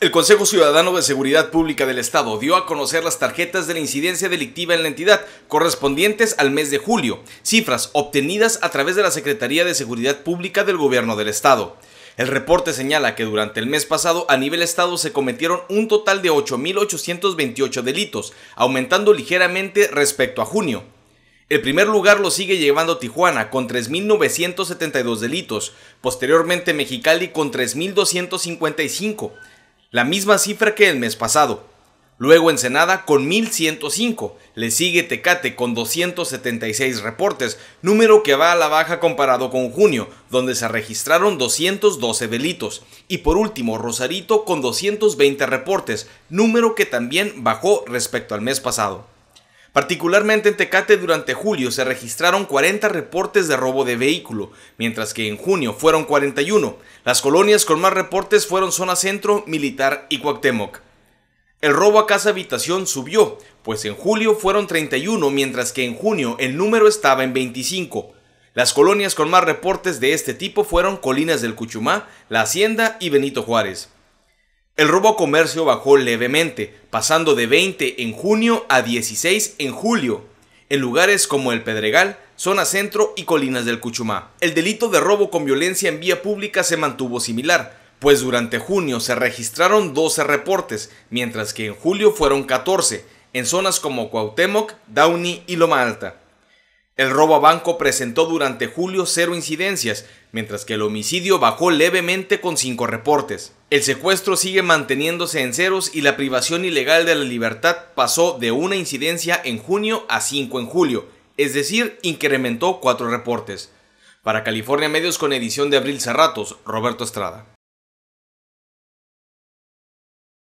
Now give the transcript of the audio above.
El Consejo Ciudadano de Seguridad Pública del Estado dio a conocer las tarjetas de la incidencia delictiva en la entidad correspondientes al mes de julio, cifras obtenidas a través de la Secretaría de Seguridad Pública del Gobierno del Estado. El reporte señala que durante el mes pasado a nivel estado se cometieron un total de 8.828 delitos, aumentando ligeramente respecto a junio. El primer lugar lo sigue llevando Tijuana con 3.972 delitos, posteriormente Mexicali con 3.255, la misma cifra que el mes pasado. Luego Ensenada con 1.105, le sigue Tecate con 276 reportes, número que va a la baja comparado con junio, donde se registraron 212 delitos. Y por último Rosarito con 220 reportes, número que también bajó respecto al mes pasado. Particularmente en Tecate durante julio se registraron 40 reportes de robo de vehículo, mientras que en junio fueron 41. Las colonias con más reportes fueron Zona Centro, Militar y Cuauhtémoc. El robo a casa habitación subió, pues en julio fueron 31, mientras que en junio el número estaba en 25. Las colonias con más reportes de este tipo fueron Colinas del Cuchumá, La Hacienda y Benito Juárez. El robo a comercio bajó levemente, pasando de 20 en junio a 16 en julio, en lugares como El Pedregal, zona centro y colinas del Cuchumá. El delito de robo con violencia en vía pública se mantuvo similar, pues durante junio se registraron 12 reportes, mientras que en julio fueron 14, en zonas como Cuauhtémoc, Downey y Loma Alta. El robo a banco presentó durante julio cero incidencias, mientras que el homicidio bajó levemente con cinco reportes. El secuestro sigue manteniéndose en ceros y la privación ilegal de la libertad pasó de una incidencia en junio a cinco en julio, es decir, incrementó cuatro reportes. Para California Medios con edición de Abril Cerratos, Roberto Estrada.